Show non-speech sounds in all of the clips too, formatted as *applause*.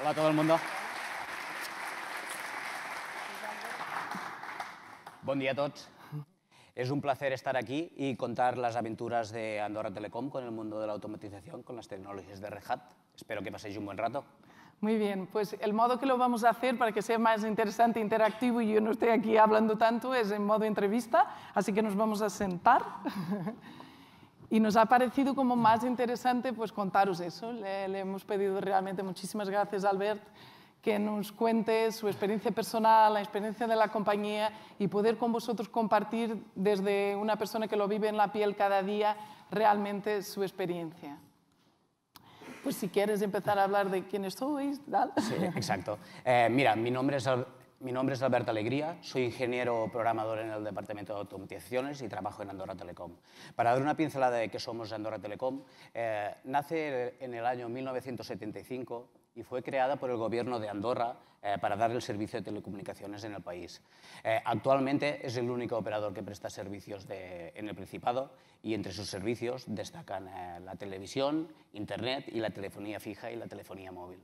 Hola a todo el mundo. Buen día a todos. Es un placer estar aquí y contar las aventuras de Andorra Telecom con el mundo de la automatización, con las tecnologías de Red Hat. Espero que paséis un buen rato. Muy bien, pues el modo que lo vamos a hacer para que sea más interesante, interactivo y yo no esté aquí hablando tanto es en modo entrevista, así que nos vamos a sentar. *laughs* Y nos ha parecido como más interesante pues contaros eso. Le, hemos pedido realmente muchísimas gracias, Albert, que nos cuente su experiencia personal, la experiencia de la compañía y poder con vosotros compartir desde una persona que lo vive en la piel cada día realmente su experiencia. Pues si quieres empezar a hablar de quiénes sois, dale. Sí, exacto. Eh, mira, mi nombre es Albert mi nombre es Alberto Alegría, soy ingeniero programador en el Departamento de Automatizaciones y trabajo en Andorra Telecom. Para dar una pincelada de qué somos Andorra Telecom, eh, nace en el año 1975 y fue creada por el gobierno de Andorra eh, para dar el servicio de telecomunicaciones en el país. Eh, actualmente es el único operador que presta servicios en el Principado y entre sus servicios destacan la televisión, Internet y la telefonía fija y la telefonía móvil.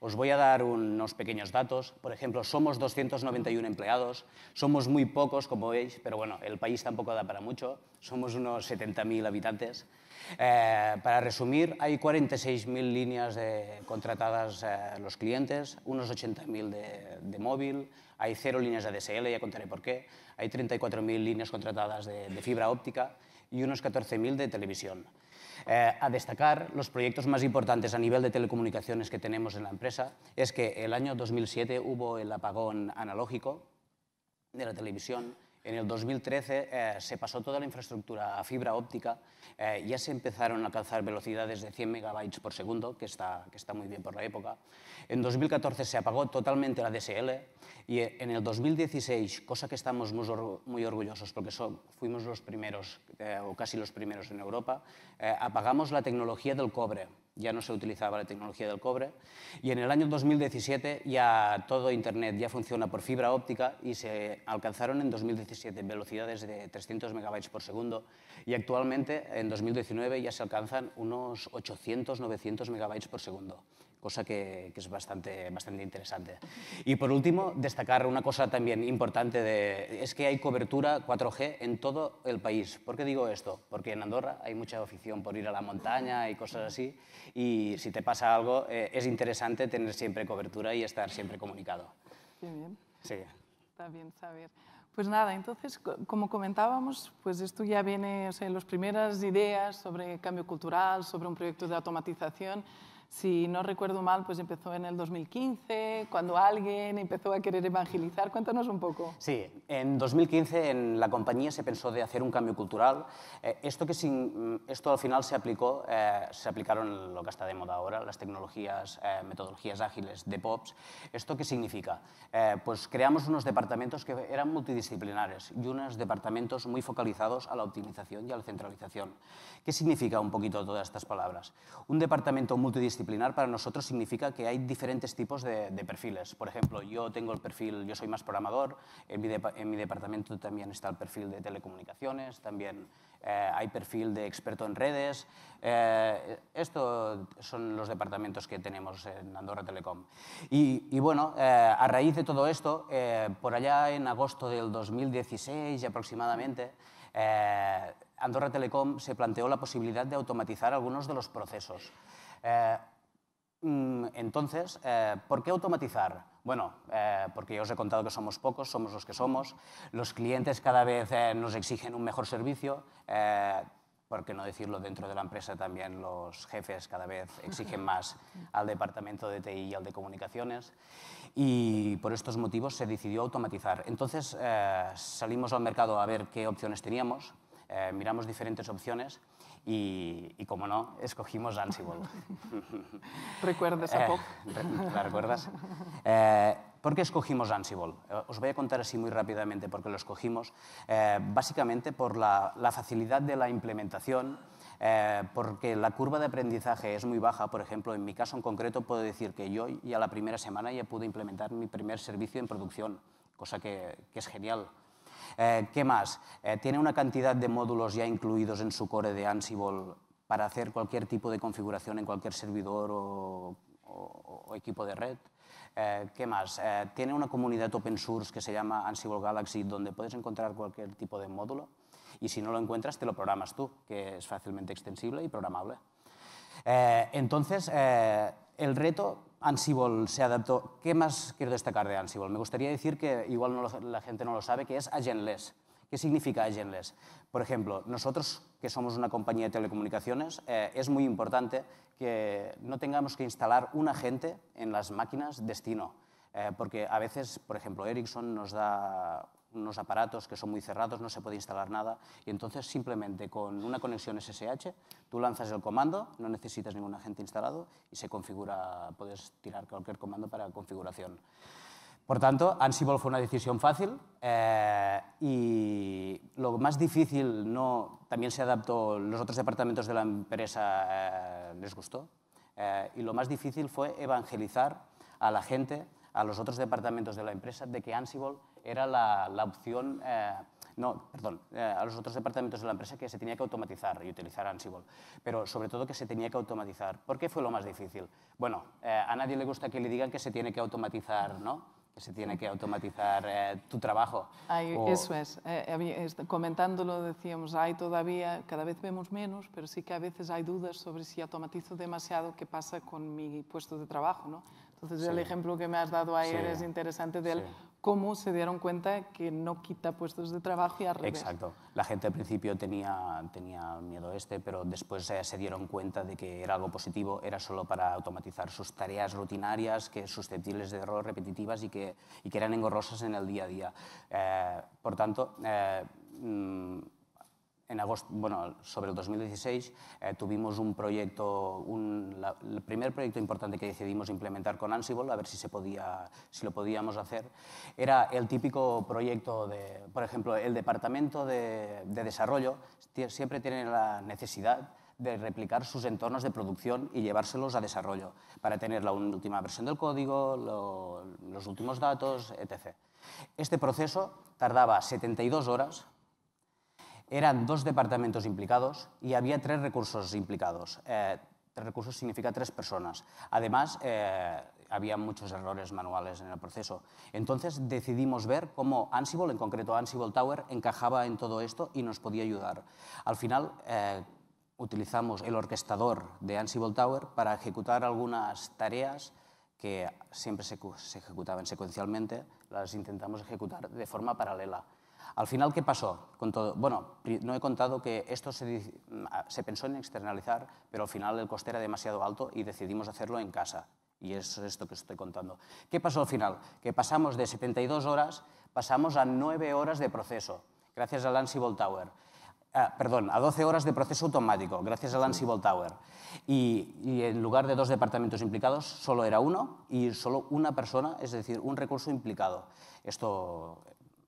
Os voy a dar unos pequeños datos. Por ejemplo, somos 291 empleados. Somos muy pocos, como veis, pero bueno, el país tampoco da para mucho. Somos unos 70.000 habitantes. Eh, para resumir, hay 46.000 líneas contratadas eh, los clientes, unos 80.000 de, móvil, hay cero líneas de DSL, ya contaré por qué, hay 34.000 líneas contratadas de fibra óptica y unos 14.000 de televisión. Eh, a destacar, los proyectos más importantes a nivel de telecomunicaciones que tenemos en la empresa es que el año 2007 hubo el apagón analógico de la televisión en el 2013 eh, se pasó toda la infraestructura a fibra óptica, eh, ya se empezaron a alcanzar velocidades de 100 megabytes por segundo, que está, que está muy bien por la época. En 2014 se apagó totalmente la DSL y eh, en el 2016, cosa que estamos muy, orgullosos porque fuimos los primeros, o casi los primeros en Europa, apagamos la tecnología del cobre ya no se utilizaba la tecnología del cobre, y en el año 2017 ya todo Internet ya funciona por fibra óptica y se alcanzaron en 2017 velocidades de 300 megabytes por segundo y actualmente en 2019 ya se alcanzan unos 800-900 megabytes por segundo cosa que, es bastante, bastante interesante. Y por último, destacar una cosa también importante, de, es que hay cobertura 4G en todo el país. ¿Por qué digo esto? Porque en Andorra hay mucha afición por ir a la montaña y cosas así, y si te pasa algo, eh, es interesante tener siempre cobertura y estar siempre comunicado. Muy bien. Sí. Está bien saber. Pues nada, entonces, como comentábamos, pues esto ya viene, o sea, las primeras ideas sobre cambio cultural, sobre un proyecto de automatización, si no recuerdo mal, pues empezó en el 2015, cuando alguien empezó a querer evangelizar. Cuéntanos un poco. Sí, en 2015 en la compañía se pensó de hacer un cambio cultural. Eh, esto, que mm, esto al final se aplicó, eh, se aplicaron lo que está de moda ahora, las tecnologías, eh, metodologías ágiles de POPs. ¿Esto qué significa? pues creamos unos departamentos que eran multidisciplinares y unos departamentos muy focalizados a la optimización y a la centralización. ¿Qué significa un poquito todas estas palabras? Un departamento multidisciplinario para nosotros significa que hay diferentes tipos de, perfiles. Por ejemplo, yo tengo el perfil, yo soy más programador, en mi, en mi departamento también está el perfil de telecomunicaciones, también eh, hay perfil de experto en redes. Eh, estos son los departamentos que tenemos en Andorra Telecom. Y, bueno, eh, a raíz de todo esto, por allá en agosto del 2016 aproximadamente, Andorra Telecom se planteó la posibilidad de automatizar algunos de los procesos. Mm, entonces, eh, ¿por qué automatizar? Bueno, eh, porque ya os he contado que somos pocos, somos los que somos, los clientes cada vez eh, nos exigen un mejor servicio, por qué no decirlo dentro de la empresa también los jefes cada vez exigen *laughs* más al departamento de TI y al de comunicaciones y por estos motivos se decidió automatizar. Entonces salimos al mercado a ver qué opciones teníamos, miramos diferentes opciones y, como no, escogimos Ansible. *laughs* ¿Recuerdas a eh, Poc? ¿La recuerdas? Eh, ¿Por qué escogimos Ansible? Eh, os voy a contar así muy rápidamente por qué lo escogimos. básicamente por la, facilidad de la implementación, porque la curva de aprendizaje es muy baja. Por ejemplo, en mi caso en concreto puedo decir que yo ya la primera semana ya pude implementar mi primer servicio en producción, cosa que es genial. Eh, ¿Qué más? Eh, tiene una cantidad de módulos ya incluidos en su core de Ansible para hacer cualquier tipo de configuración en cualquier servidor o, equipo de red. Eh, ¿Qué más? tiene una comunidad open source que se llama Ansible Galaxy donde puedes encontrar cualquier tipo de módulo y si no lo encuentras te lo programas tú, que es fácilmente extensible y programable. entonces, el reto Ansible se adaptó. ¿Qué más quiero destacar de Ansible? Me gustaría decir que igual la gente no lo sabe, que es agentless. ¿Qué significa agentless? Por ejemplo, nosotros que somos una compañía de telecomunicaciones, eh, es muy importante que no tengamos que instalar un agente en las máquinas destino, eh, porque a veces, por ejemplo, Ericsson nos da unos aparatos que son muy cerrados, no se puede instalar nada, y entonces simplemente con una conexión SSH tú lanzas el comando, no necesitas ningún agente instalado y se configura, puedes tirar cualquier comando para configuración. Por tanto, Ansible fue una decisión fácil eh, y lo más difícil no, también se adaptó, los otros departamentos de la empresa eh, les gustó eh, y lo más difícil fue evangelizar a la gente, a los otros departamentos de la empresa, de que Ansible era la, opción, eh, no, perdón, eh, a los otros departamentos de la empresa que se tenía que automatizar y utilizar Ansible, pero sobre todo que se tenía que automatizar. ¿Por qué fue lo más difícil? Bueno, eh, a nadie le gusta que le digan que se tiene que automatizar, ¿no? Que se tiene que automatizar tu trabajo. Eso es. comentándolo decíamos, hay todavía, cada vez vemos menos, pero sí que a veces hay dudas sobre si automatizo demasiado qué pasa con mi puesto de trabajo. ¿no? Entonces el ejemplo que me has dado ayer es interesante del cómo se dieron cuenta que no quita puestos de trabajo y al revés. Exacto. La gente al principio tenía, tenía miedo a este, pero después se dieron cuenta de que era algo positivo, era solo para automatizar sus tareas rutinarias, que susceptibles de error, repetitivas y que, y que eran engorrosas en el día a día. Eh, por tanto, eh, mm, en agosto, bueno, sobre el 2016 eh, tuvimos un proyecto, el primer proyecto importante que decidimos implementar con Ansible, a ver si, se podía, si lo podíamos hacer, era el típico proyecto de, por ejemplo, el departamento de, desarrollo siempre tiene la necesidad de replicar sus entornos de producción y llevárselos a desarrollo para tener la última versión del código, los últimos datos, etc. Este proceso tardaba 72 horas eran dos departamentos implicados y había tres recursos implicados. Eh, tres recursos significa tres personas. Además, eh, había muchos errores manuales en el proceso. Entonces decidimos ver cómo Ansible, en concreto Ansible Tower, encajaba en todo esto y nos podía ayudar. Al final, eh, utilizamos el orquestador de Ansible Tower para ejecutar algunas tareas que siempre se ejecutaban secuencialmente, las intentamos ejecutar de forma paralela. Al final, ¿qué pasó con todo? Bueno, no he contado que esto se, pensó en externalizar, pero al final el coste era demasiado alto y decidimos hacerlo en casa. Y eso es esto que estoy contando. ¿Qué pasó al final? Que pasamos de 72 horas, pasamos a 9 horas de proceso, gracias al Ansible Tower. Ah, perdón, a 12 horas de proceso automático, gracias al Ansible Tower. Y, y, en lugar de dos departamentos implicados, solo era uno y solo una persona, es decir, un recurso implicado. Esto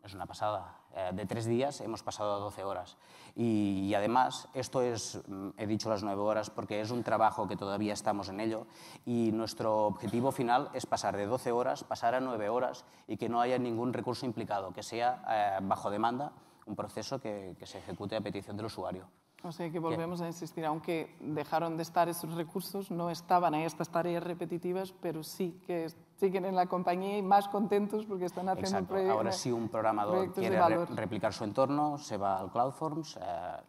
es una pasada. Eh, de tres días hemos pasado a 12 horas. Y, además, esto es, mm, he dicho las nueve horas porque es un trabajo que todavía estamos en ello y nuestro objetivo final es pasar de 12 horas, pasar a nueve horas y que no haya ningún recurso implicado, que sea eh, bajo demanda un proceso que, se ejecute a petición del usuario. O sea que volvemos a insistir, aunque dejaron de estar esos recursos, no estaban ahí estas tareas repetitivas, pero sí que siguen en la compañía y más contentos porque están haciendo Exacto. Proyectos, Ahora si un programador quiere replicar su entorno, se va al CloudForms, eh,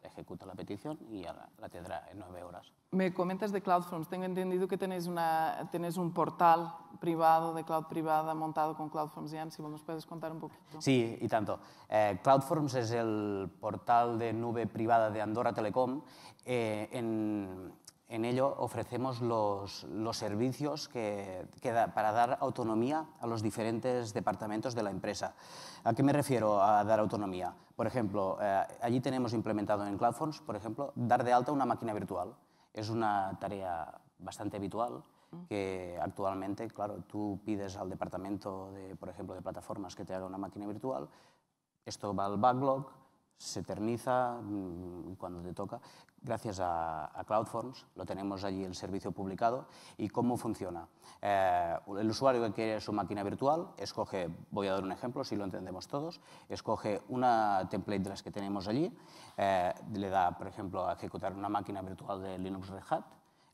ejecuta la petición y la, tendrá en nueve horas. Me comentas de CloudForms. Tengo entendido que tenéis, una, tenéis un portal privado, de cloud privada, montado con CloudForms y si ¿Nos puedes contar un poquito? Sí, y tanto. Eh, CloudForms es el portal de nube privada de Andorra Telecom. Eh, en, en ello ofrecemos los, servicios que, para dar autonomía a los diferentes departamentos de la empresa. ¿A qué me refiero a dar autonomía? Por ejemplo, eh, allí tenemos implementado en CloudForms, por ejemplo, dar de alta una máquina virtual. Es una tarea bastante habitual que actualmente, claro, tú pides al departamento, de, por ejemplo, de plataformas que te haga una máquina virtual, esto va al backlog, se eterniza mm, cuando te toca gracias a, CloudForms, lo tenemos allí el servicio publicado. ¿Y cómo funciona? Eh, el usuario que quiere su máquina virtual escoge, voy a dar un ejemplo, si lo entendemos todos, escoge una template de las que tenemos allí, eh, le da, por ejemplo, a ejecutar una máquina virtual de Linux Red Hat,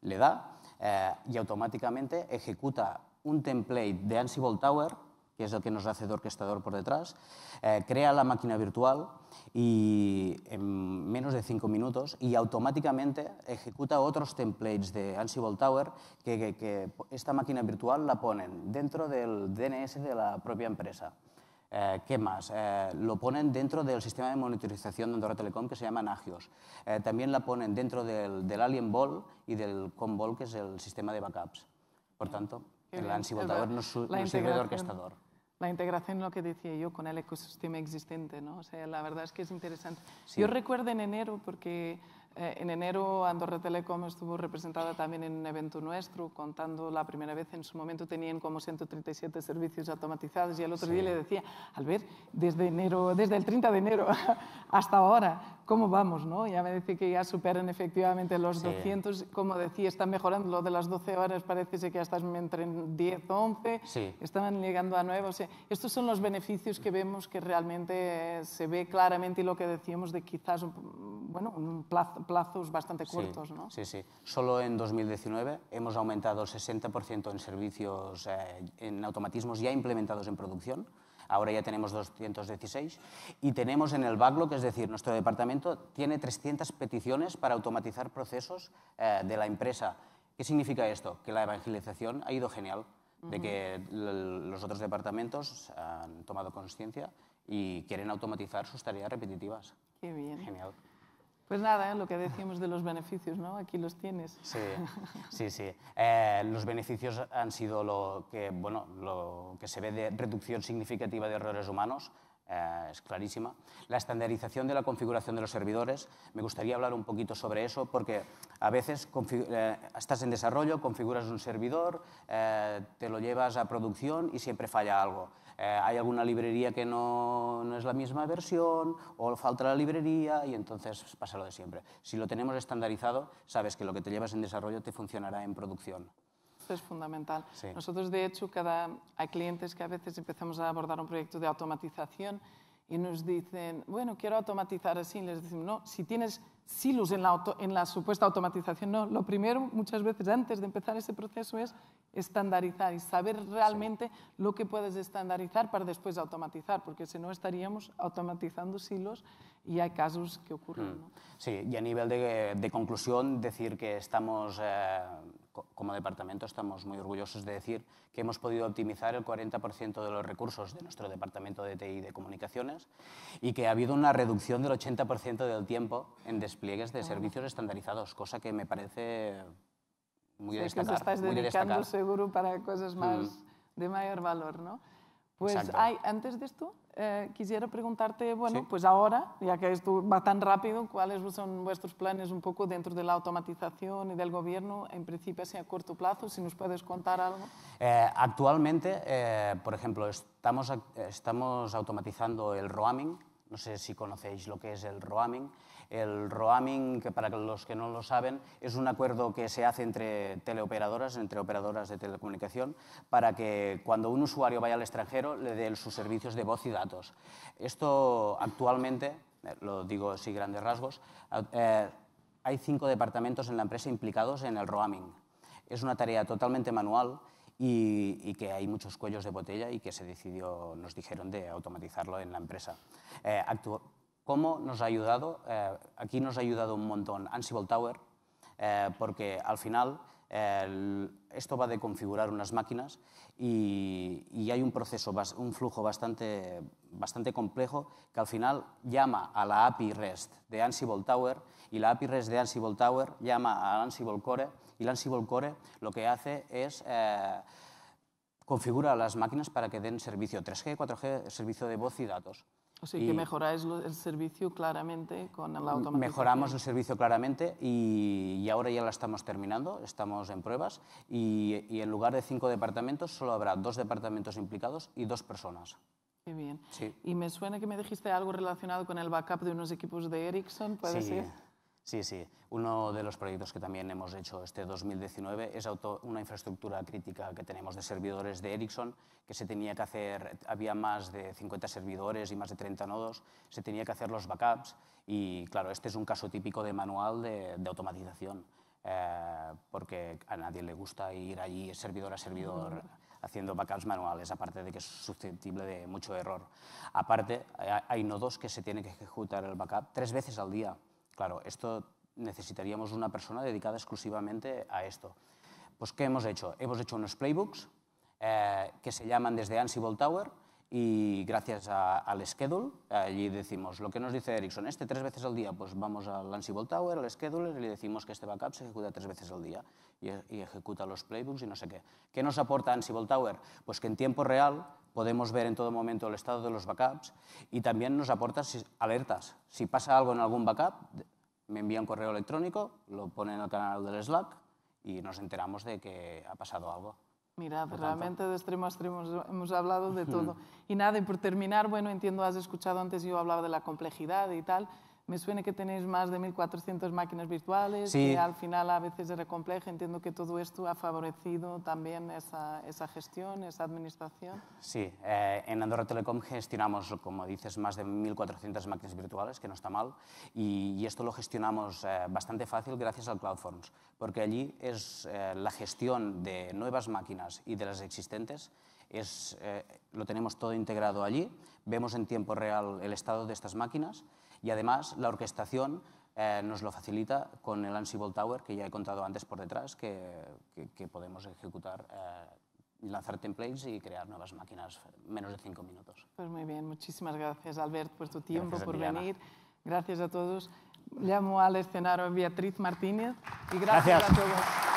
le da eh, y automáticamente ejecuta un template de Ansible Tower que es el que nos hace de orquestador por detrás, eh, crea la máquina virtual y en menos de cinco minutos y automáticamente ejecuta otros templates de Ansible Tower que, esta máquina virtual la ponen dentro del DNS de la propia empresa. Eh, ¿Qué más? Eh, lo ponen dentro del sistema de monitorización de Andorra Telecom que se llama Nagios. también la ponen dentro del, del Alien Ball y del Comball, que es el sistema de backups. Por tanto, el Ansible Tower nos, nos sirve de orquestador la integración, lo que decía yo, con el ecosistema existente. ¿no? O sea, la verdad es que es interesante. Yo recuerdo en enero, porque eh, en enero Andorra Telecom estuvo representada también en un evento nuestro, contando la primera vez, en su momento tenían como 137 servicios automatizados y el otro día le decía, Albert, desde, enero, desde el 30 de enero *laughs* hasta ahora, ¿cómo vamos? No? Ya me dice que ya superan efectivamente los 200, como decía, están mejorando lo de las 12 horas, parece que ya están entre 10, 11, sí. están llegando a 9. estos son los beneficios que vemos que realmente eh, se ve claramente y lo que decíamos de quizás bueno, plazos bastante cortos. ¿no? sí, sí. Solo en 2019 hemos aumentado el 60% en servicios, eh, en automatismos ya implementados en producción. Ahora ya tenemos 216 y tenemos en el backlog, es decir, nuestro departamento tiene 300 peticiones para automatizar procesos eh, de la empresa. ¿Qué significa esto? Que la evangelización ha ido genial, de que los otros departamentos han tomado conciencia y quieren automatizar sus tareas repetitivas. Qué bien. Genial. Pues nada, ¿eh? lo que decíamos de los beneficios, ¿no? Aquí los tienes. Sí, sí, sí. Eh, los beneficios han sido lo que, bueno, que se ve de reducción significativa de errores humanos, eh, es clarísima. La estandarización de la configuración de los servidores, me gustaría hablar un poquito sobre eso, porque a veces estás en desarrollo, configuras un servidor, te lo llevas a producción y siempre falla algo. Eh, hay alguna librería que no, es la misma versión o falta la librería y entonces pasa lo de siempre. Si lo tenemos estandarizado, sabes que lo que te llevas en desarrollo te funcionará en producción. Eso es fundamental. Nosotros, de hecho, cada, hay clientes que a veces empezamos a abordar un proyecto de automatización y nos dicen, bueno, quiero automatizar así. Y les decimos, no, si tienes silos en la, en la supuesta automatización, no. Lo primero, muchas veces, antes de empezar ese proceso es estandarizar y saber realmente lo que puedes estandarizar para después automatizar, porque si no estaríamos automatizando silos y hay casos que ocurren. Hmm. Sí, y a nivel de, conclusión, decir que estamos, eh, como departamento, estamos muy orgullosos de decir que hemos podido optimizar el 40% de los recursos de nuestro departamento de TI de comunicaciones y que ha habido una reducción del 80% del tiempo en despliegues de servicios estandarizados, cosa que me parece muy que estáis dedicando seguro para cosas mm. más de mayor valor, ¿no? Pues hay, antes de esto, eh, quisiera preguntarte, bueno, pues ahora, ya que esto va tan rápido, ¿cuáles son vuestros planes un poco dentro de la automatización y del gobierno, en principio así a corto plazo, si nos puedes contar algo? Eh, actualmente, eh, por ejemplo, estamos, estamos automatizando el roaming, no sé si conocéis lo que es el roaming. El roaming, que para los que no lo saben, es un acuerdo que se hace entre teleoperadoras, entre operadoras de telecomunicación, para que cuando un usuario vaya al extranjero le den sus servicios de voz y datos. Esto actualmente, eh, lo digo sin grandes rasgos, eh, hay cinco departamentos en la empresa implicados en el roaming. Es una tarea totalmente manual y, que hay muchos cuellos de botella y que se decidió, nos dijeron de automatizarlo en la empresa. Eh, ¿Cómo nos ha ayudado? Eh, aquí nos ha ayudado un montón Ansible Tower, eh, porque al final esto va de configurar unas máquinas y, hay un proceso, un flujo bastante, bastante complejo que al final llama a la API REST de Ansible Tower y la API REST de Ansible Tower llama a Ansible Core y el Ansible Core lo que hace es... Eh, configura las máquinas para que den servicio 3G, 4G, servicio de voz y datos. O sea, que mejoráis el servicio claramente con la automatización. Mejoramos el servicio claramente y, ahora ya la estamos terminando, estamos en pruebas y, en lugar de cinco departamentos solo habrá dos departamentos implicados y dos personas. Qué bien. Sí. Y me suena que me dijiste algo relacionado con el backup de unos equipos de Ericsson, ¿puede sí. Sí, sí. Uno de los proyectos que también hemos hecho este 2019 es una infraestructura crítica que tenemos de servidores de Ericsson, que se tenía que hacer, había más de 50 servidores y más de 30 nodos, se tenía que hacer los backups y claro, este es un caso típico de manual de, automatización, eh, porque a nadie le gusta ir allí servidor a servidor haciendo backups manuales, aparte de que es susceptible de mucho error. Aparte, hay nodos que se tiene que ejecutar el backup tres veces al día Claro, esto necesitaríamos una persona dedicada exclusivamente a esto. Pues, ¿qué hemos hecho? Hemos hecho unos playbooks eh, que se llaman desde Ansible Tower y gracias al schedule, allí decimos lo que nos dice Ericsson, este tres veces al día, pues vamos al Ansible Tower, al schedule, y le decimos que este backup se ejecuta tres veces al día y, y ejecuta los playbooks y no sé qué. ¿Qué nos aporta Ansible Tower? Pues que en tiempo real podemos ver en todo momento el estado de los backups y también nos aporta alertas. Si pasa algo en algún backup, me envía un correo electrónico, lo pone en el canal del Slack y nos enteramos de que ha pasado algo. Mira, realmente de extremo a extremo hemos hablado de *laughs* todo. Y nada, y por terminar, bueno, entiendo, has escuchado antes yo hablaba de la complejidad y tal me suena que tenéis más de 1.400 máquinas virtuales, y al final a veces era complejo. Entiendo que todo esto ha favorecido también esa, gestión, esa administración. Sí, eh, en Andorra Telecom gestionamos, como dices, más de 1.400 máquinas virtuales, que no está mal, y, esto lo gestionamos eh, bastante fácil gracias al CloudForms, porque allí es eh, la gestión de nuevas máquinas y de las existentes es, eh, lo tenemos todo integrado allí, vemos en tiempo real el estado de estas máquinas y además la orquestación eh, nos lo facilita con el Ansible Tower que ya he contado antes por detrás, que, podemos ejecutar, eh, lanzar templates y crear nuevas máquinas en menos de cinco minutos. Pues muy bien, muchísimas gracias Albert por tu tiempo, por venir. Gracias a todos. Llamo al escenario Beatriz Martínez y gracias. a todos.